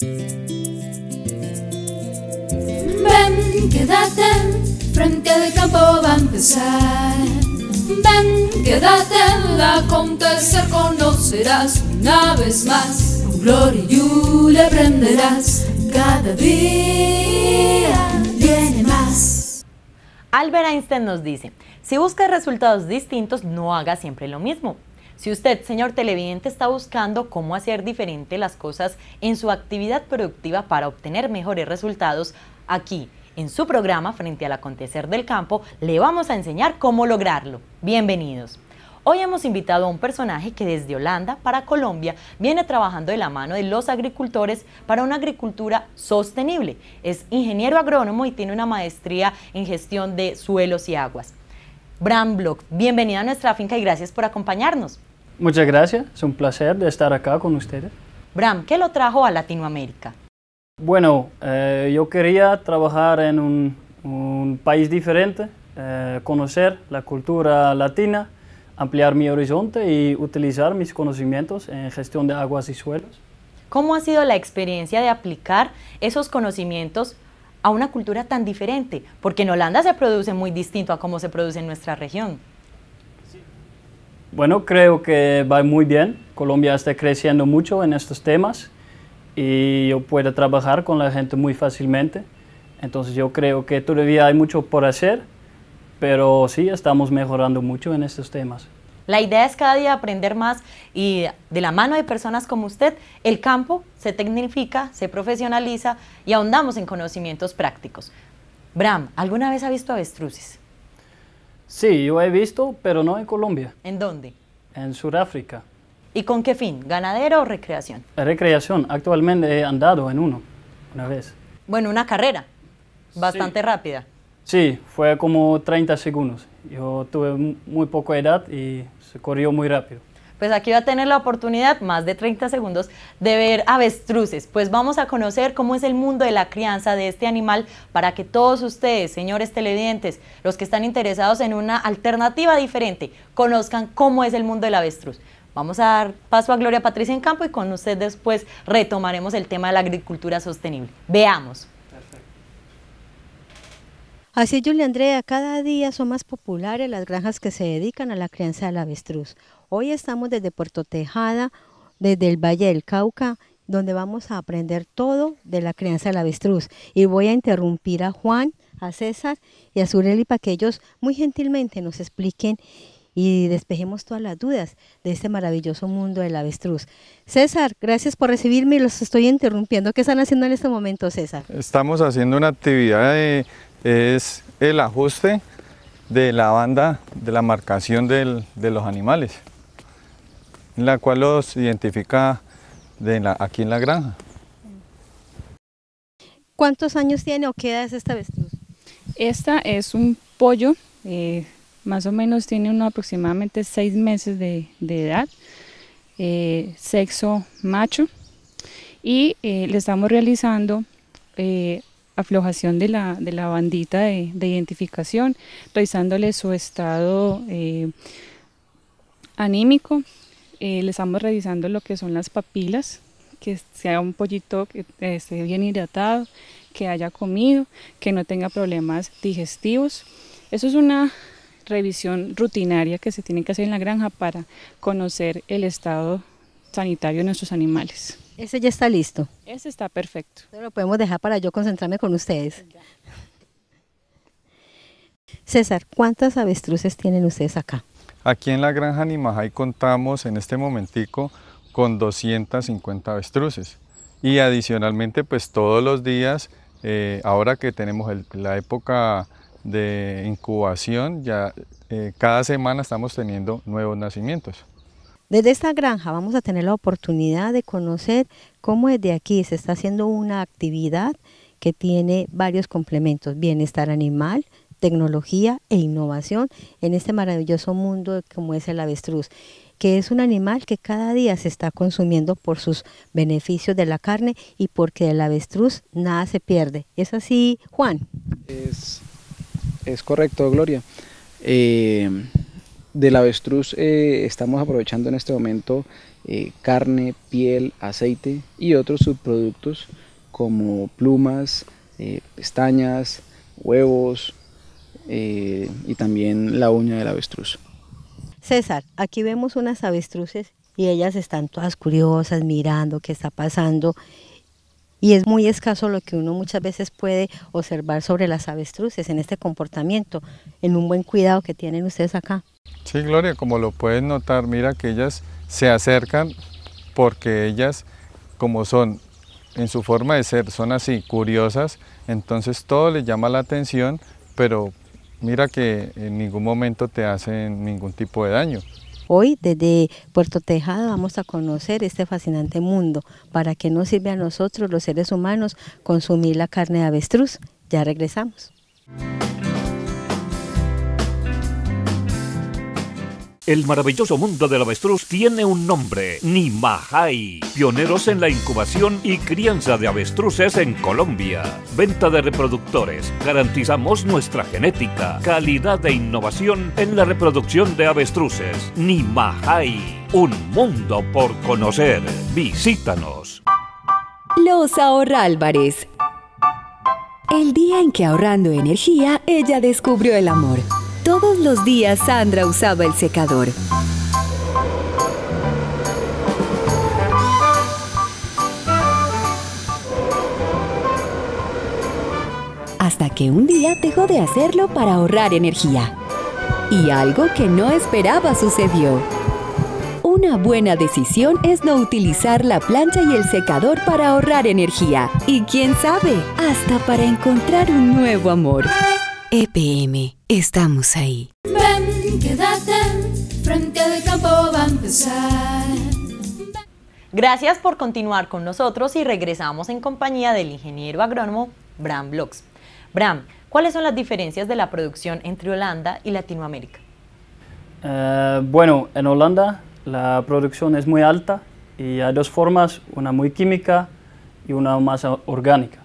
Ven, quédate, frente al campo va a empezar. Ven, quédate, la acontecer conocerás una vez más. Con gloria y le aprenderás cada día viene más. Albert Einstein nos dice, si buscas resultados distintos, no hagas siempre lo mismo. Si usted, señor televidente, está buscando cómo hacer diferente las cosas en su actividad productiva para obtener mejores resultados, aquí, en su programa Frente al Acontecer del Campo, le vamos a enseñar cómo lograrlo. Bienvenidos. Hoy hemos invitado a un personaje que desde Holanda para Colombia viene trabajando de la mano de los agricultores para una agricultura sostenible. Es ingeniero agrónomo y tiene una maestría en gestión de suelos y aguas. Bram Block, Bienvenido a nuestra finca y gracias por acompañarnos. Muchas gracias, es un placer estar acá con ustedes. Bram, ¿qué lo trajo a Latinoamérica? Bueno, eh, yo quería trabajar en un, país diferente, eh, conocer la cultura latina, ampliar mi horizonte y utilizar mis conocimientos en gestión de aguas y suelos. ¿Cómo ha sido la experiencia de aplicar esos conocimientos una cultura tan diferente, porque en Holanda se produce muy distinto a cómo se produce en nuestra región. Bueno, creo que va muy bien. Colombia está creciendo mucho en estos temas y yo puedo trabajar con la gente muy fácilmente. Entonces yo creo que todavía hay mucho por hacer, pero sí estamos mejorando mucho en estos temas. La idea es cada día aprender más y de la mano de personas como usted, el campo se tecnifica, se profesionaliza y ahondamos en conocimientos prácticos. Bram, ¿alguna vez ha visto avestruces? Sí, yo he visto, pero no en Colombia. ¿En dónde? En Sudáfrica. ¿Y con qué fin? ¿Ganadero o recreación? Recreación. Actualmente he andado en uno, una vez. Bueno, una carrera bastante rápida. Sí, fue como 30 segundos. Yo tuve muy poca edad y se corrió muy rápido. Pues aquí va a tener la oportunidad, más de 30 segundos, de ver avestruces. Pues vamos a conocer cómo es el mundo de la crianza de este animal para que todos ustedes, señores televidentes, los que están interesados en una alternativa diferente, conozcan cómo es el mundo del avestruz. Vamos a dar paso a Gloria Patricia en campo y con usted después retomaremos el tema de la agricultura sostenible. Veamos. Así, Julia Andrea, cada día son más populares las granjas que se dedican a la crianza del avestruz. Hoy estamos desde Puerto Tejada, desde el Valle del Cauca, donde vamos a aprender todo de la crianza del avestruz. Y voy a interrumpir a Juan, a César y a Sureli para que ellos muy gentilmente nos expliquen y despejemos todas las dudas de este maravilloso mundo del avestruz. César, gracias por recibirme y los estoy interrumpiendo. ¿Qué están haciendo en este momento, César? Estamos haciendo una actividad de es el ajuste de la banda de la marcación de los animales, en la cual los identifica de la, aquí en la granja. ¿Cuántos años tiene o qué edad es esta avestruz? Esta es un pollo, eh, más o menos tiene uno aproximadamente seis meses de, edad, eh, sexo macho, y eh, le estamos realizando aflojación de la, bandita de, identificación, revisándole su estado eh, anímico. Eh, le estamos revisando lo que son las papilas, que sea un pollito que eh, esté bien hidratado, que haya comido, que no tenga problemas digestivos. Eso es una revisión rutinaria que se tiene que hacer en la granja para conocer el estado sanitario de nuestros animales. Ese ya está listo. Ese está perfecto. lo podemos dejar para yo concentrarme con ustedes. César, ¿cuántas avestruces tienen ustedes acá? Aquí en la granja Nimajay contamos en este momentico con 250 avestruces y adicionalmente pues todos los días, eh, ahora que tenemos la época de incubación, ya eh, cada semana estamos teniendo nuevos nacimientos. Desde esta granja vamos a tener la oportunidad de conocer cómo desde aquí se está haciendo una actividad que tiene varios complementos, bienestar animal, tecnología e innovación en este maravilloso mundo como es el avestruz, que es un animal que cada día se está consumiendo por sus beneficios de la carne y porque del avestruz nada se pierde. ¿Es así, Juan? Es, correcto, Gloria. Eh, del avestruz eh, estamos aprovechando en este momento eh, carne, piel, aceite y otros subproductos como plumas, eh, pestañas, huevos y también la uña del avestruz. César, aquí vemos unas avestruces y ellas están todas curiosas mirando qué está pasando y es muy escaso lo que uno muchas veces puede observar sobre las avestruces en este comportamiento, en un buen cuidado que tienen ustedes acá. Sí, Gloria, como lo pueden notar, mira que ellas se acercan porque ellas, como son en su forma de ser, son así, curiosas, entonces todo les llama la atención, pero mira que en ningún momento te hacen ningún tipo de daño. Hoy desde Puerto Tejada vamos a conocer este fascinante mundo, para que nos sirve a nosotros los seres humanos consumir la carne de avestruz. Ya regresamos. El maravilloso mundo del avestruz tiene un nombre, Nimahai. Pioneros en la incubación y crianza de avestruces en Colombia. Venta de reproductores. Garantizamos nuestra genética, calidad e innovación en la reproducción de avestruces. Nimahai. Un mundo por conocer. Visítanos. Los Ahorra Álvarez. El día en que ahorrando energía, ella descubrió el amor. Todos los días Sandra usaba el secador. Hasta que un día dejó de hacerlo para ahorrar energía. Y algo que no esperaba sucedió. Una buena decisión es no utilizar la plancha y el secador para ahorrar energía. Y quién sabe, hasta para encontrar un nuevo amor. EPM, estamos ahí. Ven, quédate, frente al campo va a empezar. Gracias por continuar con nosotros y regresamos en compañía del ingeniero agrónomo Bram Blox. Bram, ¿cuáles son las diferencias de la producción entre Holanda y Latinoamérica? Eh, bueno, en Holanda la producción es muy alta y hay dos formas, una muy química y una más orgánica.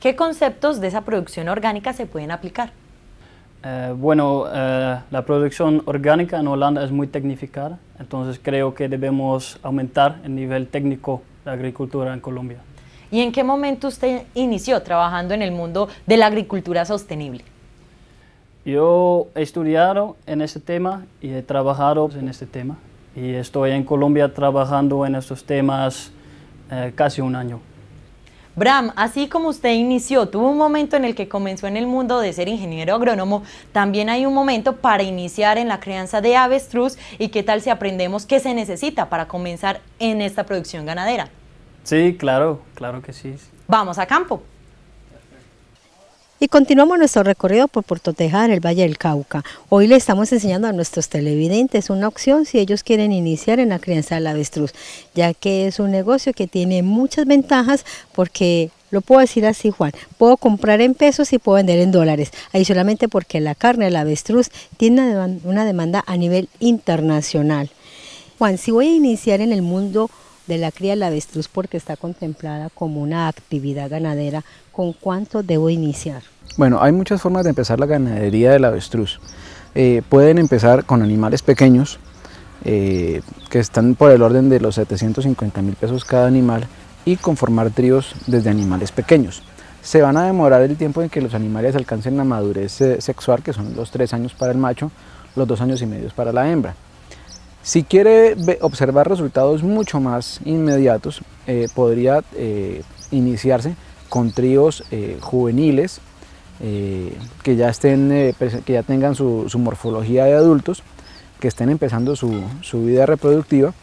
¿Qué conceptos de esa producción orgánica se pueden aplicar? Eh, bueno, eh, la producción orgánica en Holanda es muy tecnificada, entonces creo que debemos aumentar el nivel técnico de agricultura en Colombia. ¿Y en qué momento usted inició trabajando en el mundo de la agricultura sostenible? Yo he estudiado en este tema y he trabajado en este tema. Y estoy en Colombia trabajando en estos temas eh, casi un año. Bram, así como usted inició, tuvo un momento en el que comenzó en el mundo de ser ingeniero agrónomo, también hay un momento para iniciar en la crianza de avestruz y qué tal si aprendemos qué se necesita para comenzar en esta producción ganadera. Sí, claro, claro que sí. Vamos a campo. Y continuamos nuestro recorrido por Puerto Tejada en el Valle del Cauca. Hoy le estamos enseñando a nuestros televidentes una opción si ellos quieren iniciar en la crianza del avestruz, ya que es un negocio que tiene muchas ventajas porque lo puedo decir así, Juan, puedo comprar en pesos y puedo vender en dólares. Ahí solamente porque la carne la avestruz tiene una demanda a nivel internacional. Juan, si voy a iniciar en el mundo de la cría del avestruz porque está contemplada como una actividad ganadera, ¿con cuánto debo iniciar? Bueno, hay muchas formas de empezar la ganadería del avestruz. Eh, pueden empezar con animales pequeños, eh, que están por el orden de los 750 mil pesos cada animal, y conformar tríos desde animales pequeños. Se van a demorar el tiempo en que los animales alcancen la madurez eh, sexual, que son los tres años para el macho, los dos años y medio para la hembra. Si quiere observar resultados mucho más inmediatos, eh, podría eh, iniciarse con tríos eh, juveniles que, ya estén, pues, que ya tengan su, morfología de adultos, que estén empezando su, vida reproductiva,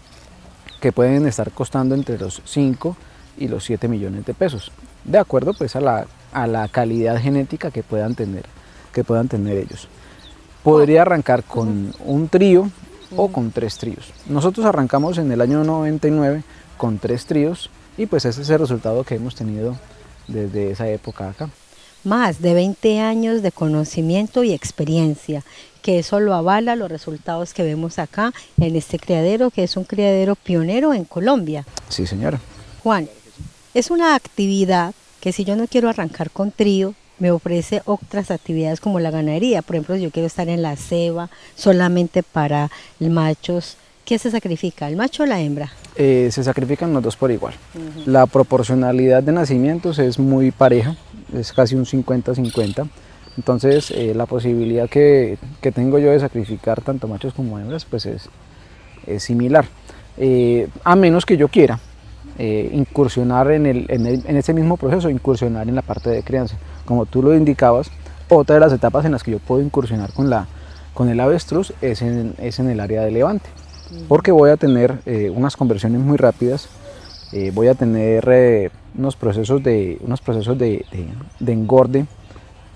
que pueden estar costando entre los 5 y los 7 millones de pesos, de acuerdo pues a la, calidad genética que puedan tener, que puedan tener ellos. Podría arrancar con un trío o con tres tríos. Nosotros arrancamos en el año 99 con tres tríos y pues ese es el resultado que hemos tenido desde esa época acá. Más de 20 años de conocimiento y experiencia, que eso lo avala los resultados que vemos acá en este criadero, que es un criadero pionero en Colombia. Sí, señora. Juan, es una actividad que si yo no quiero arrancar con trío, me ofrece otras actividades como la ganadería. Por ejemplo, yo quiero estar en la ceba solamente para machos. ¿Qué se sacrifica, el macho o la hembra? Eh, se sacrifican los dos por igual. La proporcionalidad de nacimientos es muy pareja, es casi un 50-50. Entonces, eh, la posibilidad que, tengo yo de sacrificar tanto machos como hembras, pues es, similar. Eh, a menos que yo quiera incursionar en ese mismo proceso, incursionar en la parte de crianza como tú lo indicabas, otra de las etapas en las que yo puedo incursionar con, la, con el avestruz es en, el área de levante, porque voy a tener eh, unas conversiones muy rápidas, eh, voy a tener eh, unos procesos, de, unos procesos de, engorde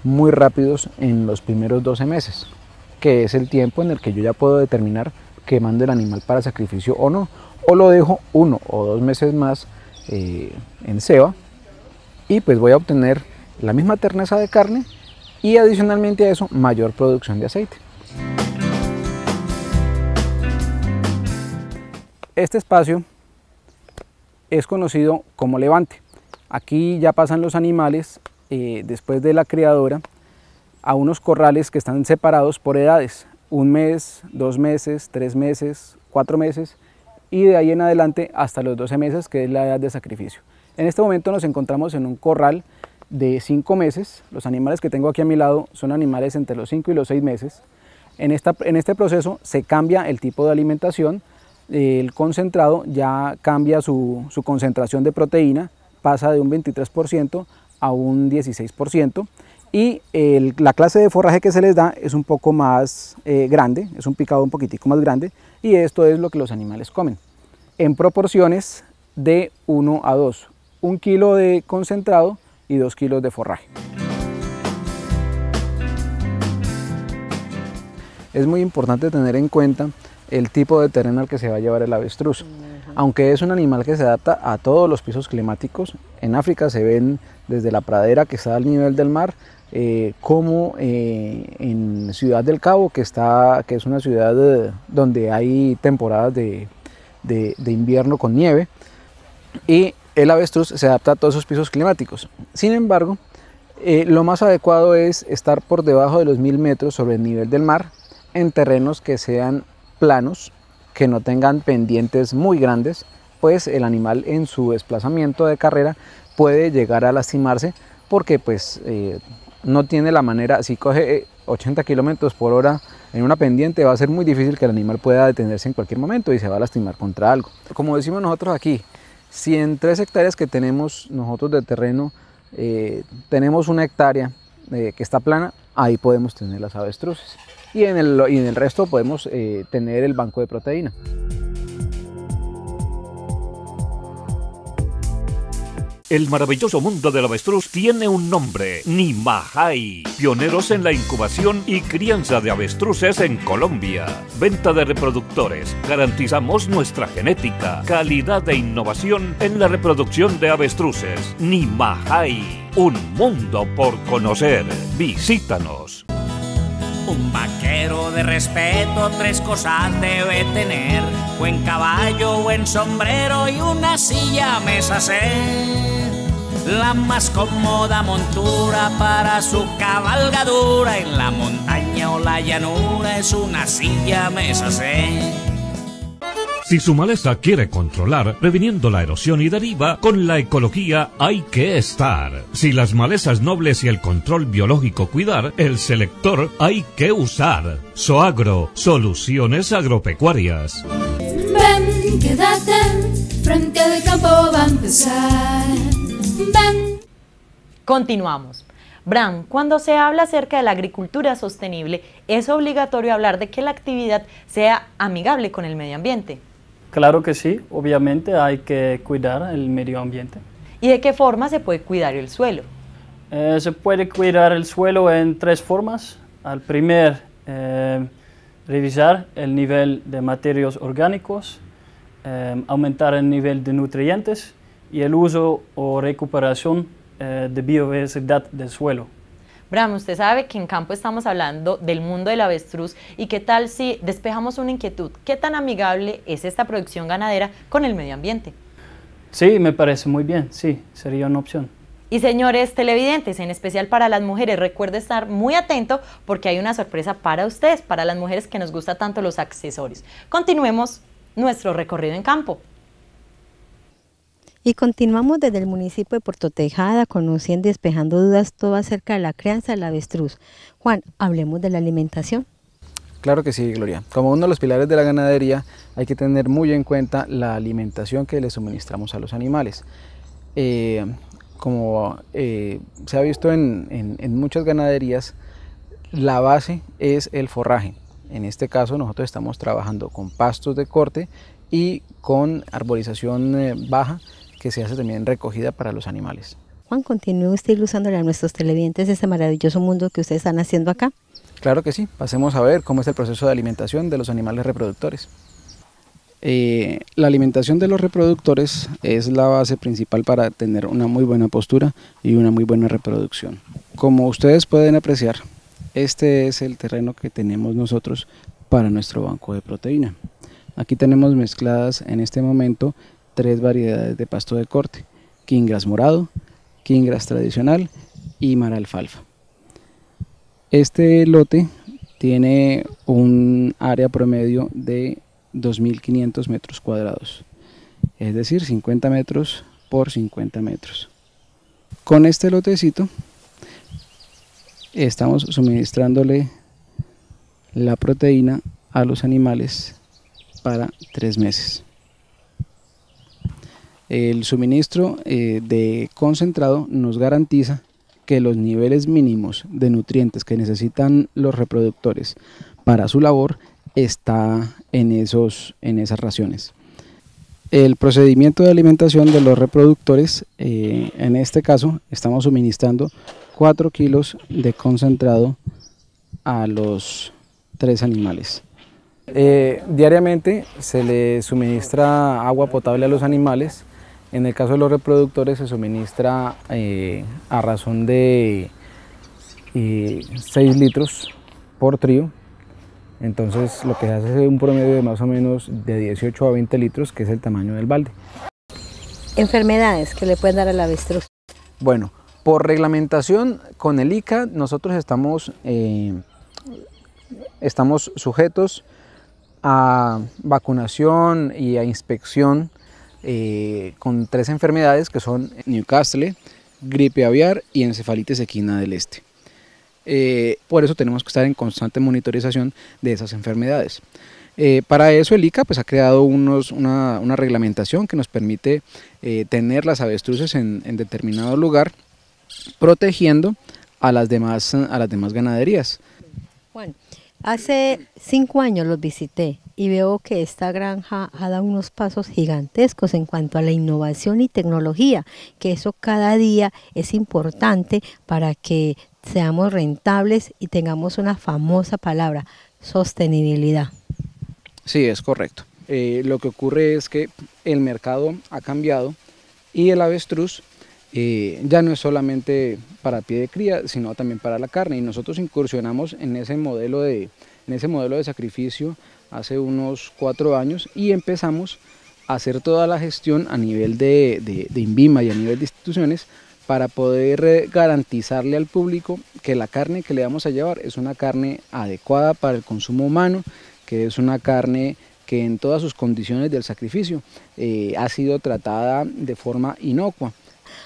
muy rápidos en los primeros 12 meses, que es el tiempo en el que yo ya puedo determinar que mando el animal para sacrificio o no, o lo dejo uno o dos meses más en ceba y pues voy a obtener la misma terneza de carne y adicionalmente a eso mayor producción de aceite. Este espacio es conocido como levante. Aquí ya pasan los animales eh, después de la criadora a unos corrales que están separados por edades, un mes, dos meses, tres meses, cuatro meses y de ahí en adelante hasta los 12 meses que es la edad de sacrificio. En este momento nos encontramos en un corral de 5 meses. Los animales que tengo aquí a mi lado son animales entre los 5 y los 6 meses. En, esta, en, este proceso se cambia el tipo de alimentación, el concentrado ya cambia su, concentración de proteína, pasa de un 23% a un 16% y la clase de forraje que se les da es un poco más eh, grande, es un picado un poquitico más grande y esto es lo que los animales comen en proporciones de 1 a 2. Un kilo de concentrado y dos kilos de forraje. Es muy importante tener en cuenta el tipo de terreno al que se va a llevar el avestruz. Aunque es un animal que se adapta a todos los pisos climáticos, en África se ven desde la pradera que está al nivel del mar, eh, como eh, en Ciudad del Cabo, que, está, que es una ciudad eh, donde hay temporadas de, invierno con nieve. Y el avestruz se adapta a todos esos pisos climáticos. Sin embargo, eh, lo más adecuado es estar por debajo de los mil metros sobre el nivel del mar en terrenos que sean planos, que no tengan pendientes muy grandes, pues el animal en su desplazamiento de carrera puede llegar a lastimarse porque pues eh, no tiene la manera, si coge 80 eh, kilómetros por hora en una pendiente va a ser muy difícil que el animal pueda detenerse en cualquier momento y se va a lastimar contra algo. Como decimos nosotros aquí, si en tres hectáreas que tenemos nosotros de terreno eh, tenemos una hectárea eh, que está plana, ahí podemos tener las avestruces. Y en el, y en el resto podemos eh, tener el banco de proteína. El maravilloso mundo del avestruz tiene un nombre, Nimahai, pioneros en la incubación y crianza de avestruces en Colombia. Venta de reproductores, garantizamos nuestra genética, calidad e innovación en la reproducción de avestruces. Nimahai, un mundo por conocer. Visítanos. Un vaquero de respeto tres cosas debe tener, buen caballo, buen sombrero y una silla mesa La más cómoda montura para su cabalgadura en la montaña o la llanura es una silla mesa si su maleza quiere controlar, previniendo la erosión y deriva, con la ecología hay que estar. Si las malezas nobles y el control biológico cuidar, el selector hay que usar. Soagro, soluciones agropecuarias. Ven, quédate, frente al campo a empezar. Ven. Continuamos. Bram, cuando se habla acerca de la agricultura sostenible, es obligatorio hablar de que la actividad sea amigable con el medio ambiente. Claro que sí, obviamente hay que cuidar el medio ambiente. ¿Y de qué forma se puede cuidar el suelo? Eh, se puede cuidar el suelo en tres formas. Al primer, eh, revisar el nivel de materiales orgánicos, eh, aumentar el nivel de nutrientes y el uso o recuperación de biodiversidad del suelo. Bram, usted sabe que en campo estamos hablando del mundo del avestruz y qué tal si despejamos una inquietud, ¿qué tan amigable es esta producción ganadera con el medio ambiente? Sí, me parece muy bien, sí, sería una opción. Y señores televidentes, en especial para las mujeres, recuerde estar muy atento porque hay una sorpresa para ustedes, para las mujeres que nos gusta tanto los accesorios. Continuemos nuestro recorrido en campo. Y continuamos desde el municipio de Puerto Tejada, conociendo y despejando dudas todo acerca de la crianza del avestruz. Juan, hablemos de la alimentación. Claro que sí, Gloria. Como uno de los pilares de la ganadería, hay que tener muy en cuenta la alimentación que le suministramos a los animales. Eh, como eh, se ha visto en, en muchas ganaderías, la base es el forraje. En este caso nosotros estamos trabajando con pastos de corte y con arborización eh, baja que se hace también recogida para los animales. Juan, continúe usted ilustrándole a nuestros televidentes este maravilloso mundo que ustedes están haciendo acá. Claro que sí, pasemos a ver cómo es el proceso de alimentación de los animales reproductores. Eh, la alimentación de los reproductores es la base principal para tener una muy buena postura y una muy buena reproducción. Como ustedes pueden apreciar, este es el terreno que tenemos nosotros para nuestro banco de proteína. Aquí tenemos mezcladas en este momento tres variedades de pasto de corte, quingras morado, quingras tradicional y mar alfalfa. Este lote tiene un área promedio de 2.500 metros cuadrados, es decir, 50 metros por 50 metros. Con este lotecito estamos suministrándole la proteína a los animales para tres meses. El suministro eh, de concentrado nos garantiza que los niveles mínimos de nutrientes que necesitan los reproductores para su labor está en, esos, en esas raciones. El procedimiento de alimentación de los reproductores, eh, en este caso, estamos suministrando 4 kilos de concentrado a los tres animales. Eh, diariamente se le suministra agua potable a los animales en el caso de los reproductores se suministra eh, a razón de 6 eh, litros por trío. Entonces lo que hace es un promedio de más o menos de 18 a 20 litros, que es el tamaño del balde. Enfermedades que le pueden dar a la avestruz. Bueno, por reglamentación con el ICA nosotros estamos, eh, estamos sujetos a vacunación y a inspección eh, con tres enfermedades que son Newcastle, gripe aviar y encefalitis equina del este. Eh, por eso tenemos que estar en constante monitorización de esas enfermedades. Eh, para eso el ICA pues, ha creado unos, una, una, reglamentación que nos permite tener las avestruces en, en, determinado lugar, protegiendo a las demás, a las demás ganaderías. Bueno, hace cinco años los visité y veo que esta granja ha dado unos pasos gigantescos en cuanto a la innovación y tecnología, que eso cada día es importante para que seamos rentables y tengamos una famosa palabra, sostenibilidad. Sí, es correcto. Eh, lo que ocurre es que el mercado ha cambiado y el avestruz eh, ya no es solamente para pie de cría, sino también para la carne. Y nosotros incursionamos en ese modelo de, en ese modelo de sacrificio hace unos cuatro años y empezamos a hacer toda la gestión a nivel de, de, INVIMA y a nivel de instituciones para poder eh, garantizarle al público que la carne que le vamos a llevar es una carne adecuada para el consumo humano, que es una carne que en todas sus condiciones del sacrificio eh, ha sido tratada de forma inocua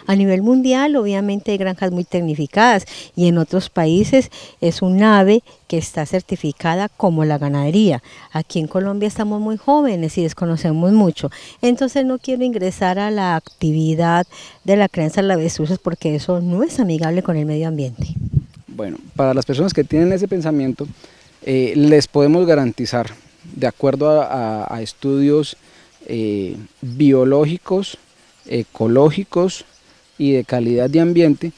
a nivel mundial, obviamente hay granjas muy tecnificadas y en otros países es un ave que está certificada como la ganadería. Aquí en Colombia estamos muy jóvenes y desconocemos mucho. Entonces no quiero ingresar a la actividad de la crianza de aves avestruces porque eso no es amigable con el medio ambiente. Bueno, para las personas que tienen ese pensamiento, eh, les podemos garantizar, de acuerdo a, estudios eh, biológicos, ecológicos y de calidad de ambiente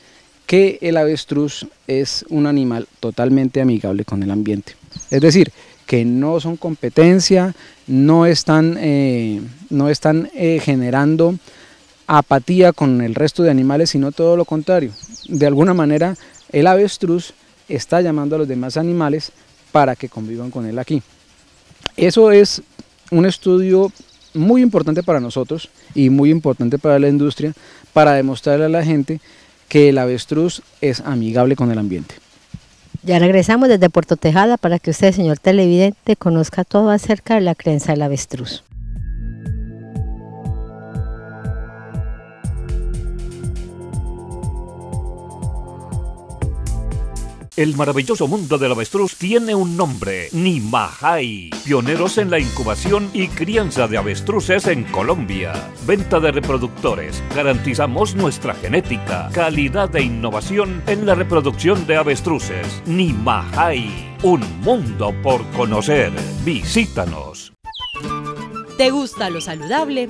que el avestruz es un animal totalmente amigable con el ambiente. Es decir, que no son competencia, no están, eh, no están eh, generando apatía con el resto de animales, sino todo lo contrario. De alguna manera, el avestruz está llamando a los demás animales para que convivan con él aquí. Eso es un estudio muy importante para nosotros y muy importante para la industria para demostrarle a la gente que el avestruz es amigable con el ambiente. Ya regresamos desde Puerto Tejada para que usted, señor televidente, conozca todo acerca de la creencia del avestruz. El maravilloso mundo del avestruz tiene un nombre, Nimahai, pioneros en la incubación y crianza de avestruces en Colombia. Venta de reproductores, garantizamos nuestra genética, calidad e innovación en la reproducción de avestruces. Nimahai, un mundo por conocer. Visítanos. ¿Te gusta lo saludable?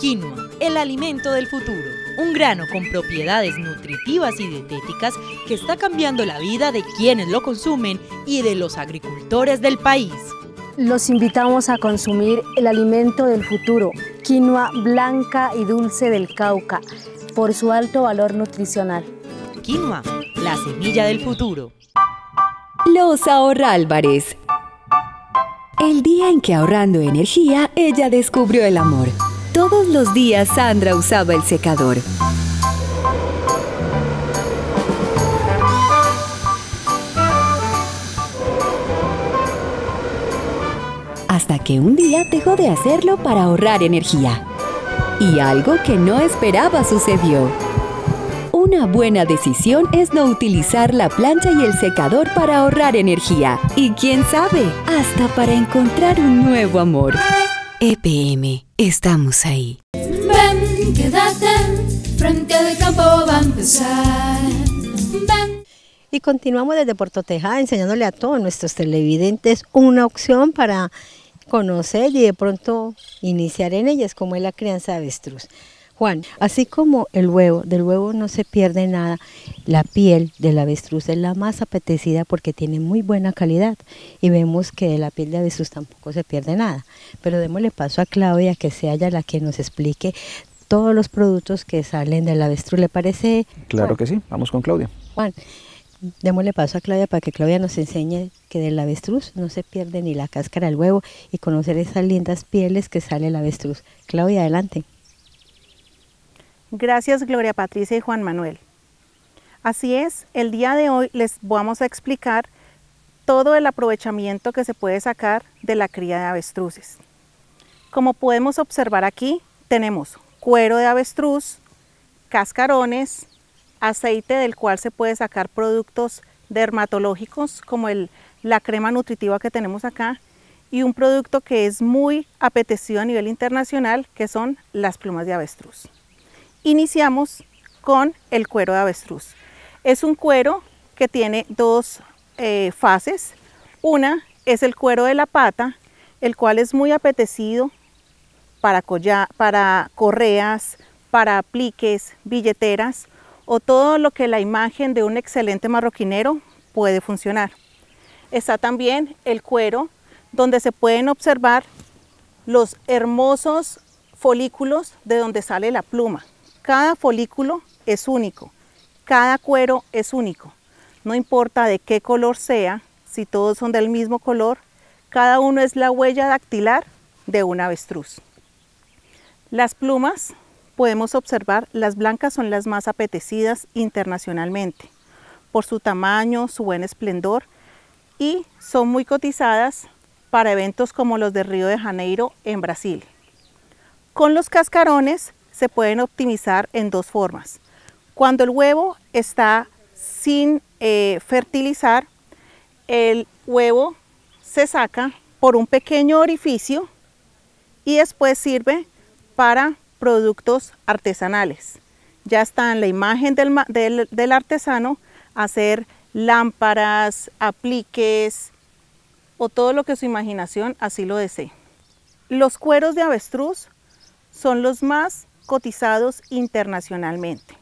Quinoa, el alimento del futuro un grano con propiedades nutritivas y dietéticas que está cambiando la vida de quienes lo consumen y de los agricultores del país. Los invitamos a consumir el alimento del futuro, quinoa blanca y dulce del Cauca, por su alto valor nutricional. Quinoa, la semilla del futuro. Los Ahorra Álvarez. El día en que ahorrando energía, ella descubrió el amor. Todos los días Sandra usaba el secador. Hasta que un día dejó de hacerlo para ahorrar energía. Y algo que no esperaba sucedió. Una buena decisión es no utilizar la plancha y el secador para ahorrar energía. Y quién sabe, hasta para encontrar un nuevo amor. EPM, estamos ahí. Ven, quédate, frente al campo va a empezar. Y continuamos desde Puerto Tejada enseñándole a todos nuestros televidentes una opción para conocer y de pronto iniciar en ellas, como es la crianza de avestruz. Juan, así como el huevo, del huevo no se pierde nada, la piel del avestruz es la más apetecida porque tiene muy buena calidad y vemos que de la piel de avestruz tampoco se pierde nada. Pero démosle paso a Claudia que sea ella la que nos explique todos los productos que salen del avestruz, ¿le parece? Claro que sí, vamos con Claudia. Juan, démosle paso a Claudia para que Claudia nos enseñe que del avestruz no se pierde ni la cáscara del huevo y conocer esas lindas pieles que sale la avestruz. Claudia, adelante. Gracias Gloria Patricia y Juan Manuel. Así es, el día de hoy les vamos a explicar todo el aprovechamiento que se puede sacar de la cría de avestruces. Como podemos observar aquí, tenemos cuero de avestruz, cascarones, aceite del cual se puede sacar productos dermatológicos como la crema nutritiva que tenemos acá y un producto que es muy apetecido a nivel internacional que son las plumas de avestruz. Iniciamos con el cuero de avestruz. Es un cuero que tiene dos eh, fases. Una es el cuero de la pata, el cual es muy apetecido para, para correas, para apliques, billeteras o todo lo que la imagen de un excelente marroquinero puede funcionar. Está también el cuero donde se pueden observar los hermosos folículos de donde sale la pluma. Cada folículo es único, cada cuero es único. No importa de qué color sea, si todos son del mismo color, cada uno es la huella dactilar de un avestruz. Las plumas, podemos observar, las blancas son las más apetecidas internacionalmente por su tamaño, su buen esplendor y son muy cotizadas para eventos como los de Río de Janeiro en Brasil. Con los cascarones se pueden optimizar en dos formas. Cuando el huevo está sin eh, fertilizar, el huevo se saca por un pequeño orificio y después sirve para productos artesanales. Ya está en la imagen del, del artesano hacer lámparas, apliques o todo lo que su imaginación así lo desee. Los cueros de avestruz son los más cotizados internacionalmente.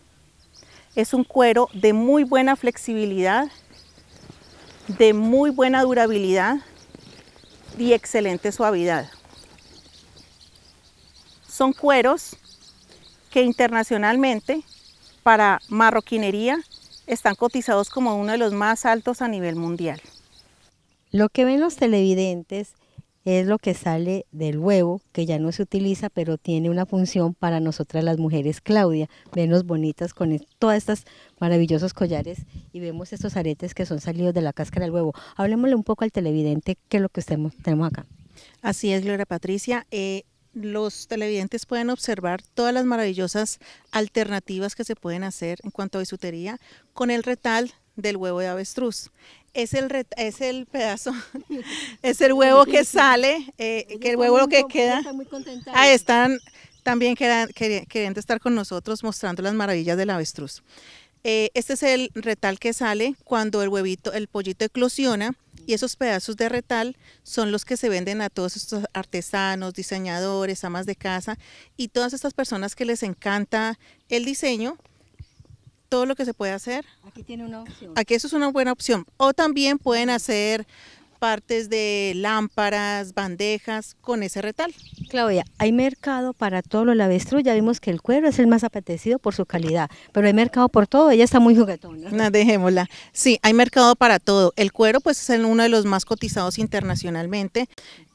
Es un cuero de muy buena flexibilidad, de muy buena durabilidad y excelente suavidad. Son cueros que internacionalmente para marroquinería están cotizados como uno de los más altos a nivel mundial. Lo que ven los televidentes es lo que sale del huevo, que ya no se utiliza, pero tiene una función para nosotras las mujeres, Claudia, vernos bonitas con todas estas maravillosos collares y vemos estos aretes que son salidos de la cáscara del huevo. Hablemosle un poco al televidente qué es lo que estemos, tenemos acá. Así es, Gloria Patricia. Eh, los televidentes pueden observar todas las maravillosas alternativas que se pueden hacer en cuanto a bisutería con el retal del huevo de avestruz. Es el, es el pedazo, es el huevo que sale, eh, que el huevo lo que queda. Ahí están también querían queriendo estar con nosotros mostrando las maravillas del avestruz. Eh, este es el retal que sale cuando el huevito, el pollito eclosiona y esos pedazos de retal son los que se venden a todos estos artesanos, diseñadores, amas de casa y todas estas personas que les encanta el diseño todo lo que se puede hacer. Aquí tiene una opción. Aquí eso es una buena opción. O también pueden hacer partes de lámparas, bandejas con ese retal. Claudia, hay mercado para todo lo avestruz, ya vimos que el cuero es el más apetecido por su calidad, pero hay mercado por todo, ella está muy juguetona. No, dejémosla. Sí, hay mercado para todo. El cuero pues es uno de los más cotizados internacionalmente.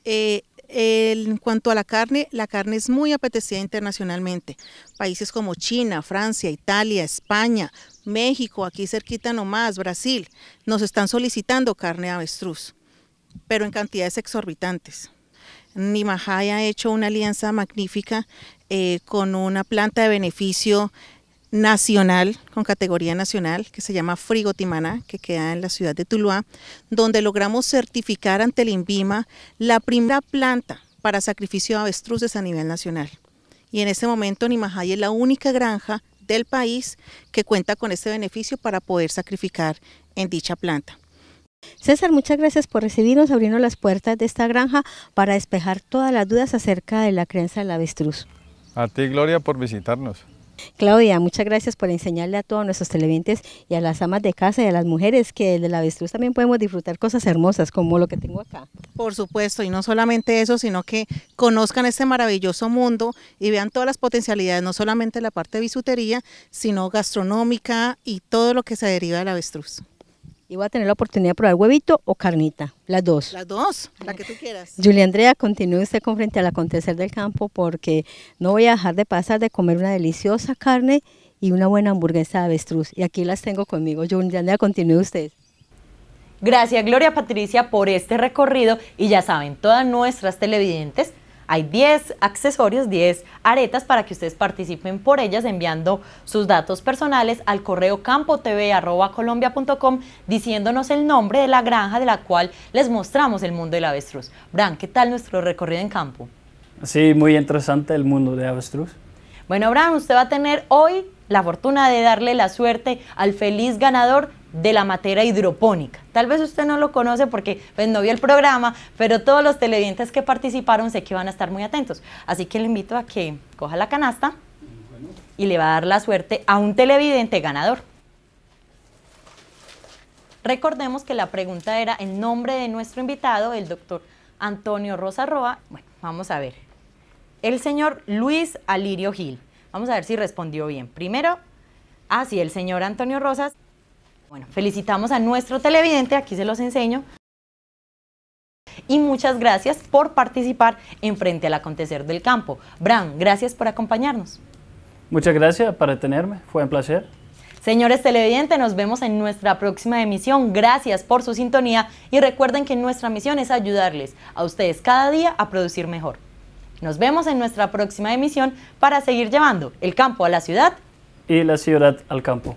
Eh, en cuanto a la carne, la carne es muy apetecida internacionalmente. Países como China, Francia, Italia, España, México, aquí cerquita nomás, Brasil, nos están solicitando carne avestruz, pero en cantidades exorbitantes. Nimajay ha hecho una alianza magnífica eh, con una planta de beneficio nacional, con categoría nacional, que se llama Frigotimana, que queda en la ciudad de Tuluá, donde logramos certificar ante el INVIMA la primera planta para sacrificio de avestruces a nivel nacional. Y en este momento Nimajay es la única granja del país que cuenta con este beneficio para poder sacrificar en dicha planta. César, muchas gracias por recibirnos, abriendo las puertas de esta granja para despejar todas las dudas acerca de la creencia del avestruz. A ti, Gloria, por visitarnos. Claudia, muchas gracias por enseñarle a todos nuestros televidentes y a las amas de casa y a las mujeres que de la avestruz también podemos disfrutar cosas hermosas como lo que tengo acá. Por supuesto, y no solamente eso, sino que conozcan este maravilloso mundo y vean todas las potencialidades, no solamente la parte de bisutería, sino gastronómica y todo lo que se deriva de la avestruz y voy a tener la oportunidad de probar huevito o carnita, las dos. Las dos, la que tú quieras. Julia Andrea, continúe usted con frente al acontecer del campo porque no voy a dejar de pasar de comer una deliciosa carne y una buena hamburguesa de avestruz. Y aquí las tengo conmigo. Julia Andrea, continúe usted. Gracias Gloria Patricia por este recorrido y ya saben, todas nuestras televidentes hay 10 accesorios, 10 aretas para que ustedes participen por ellas enviando sus datos personales al correo campo colombia.com diciéndonos el nombre de la granja de la cual les mostramos el mundo del avestruz. Bran, ¿qué tal nuestro recorrido en campo? Sí, muy interesante el mundo de avestruz. Bueno, Bran, usted va a tener hoy la fortuna de darle la suerte al feliz ganador de la materia hidropónica. Tal vez usted no lo conoce porque pues, no vio el programa, pero todos los televidentes que participaron sé que van a estar muy atentos. Así que le invito a que coja la canasta y le va a dar la suerte a un televidente ganador. Recordemos que la pregunta era en nombre de nuestro invitado, el doctor Antonio Rosa Roa. Bueno, vamos a ver. El señor Luis Alirio Gil. Vamos a ver si respondió bien. Primero, así ah, el señor Antonio Rosas bueno, felicitamos a nuestro televidente, aquí se los enseño. Y muchas gracias por participar en Frente al Acontecer del Campo. Bran, gracias por acompañarnos. Muchas gracias por tenerme, fue un placer. Señores televidentes, nos vemos en nuestra próxima emisión. Gracias por su sintonía y recuerden que nuestra misión es ayudarles a ustedes cada día a producir mejor. Nos vemos en nuestra próxima emisión para seguir llevando el campo a la ciudad y la ciudad al campo.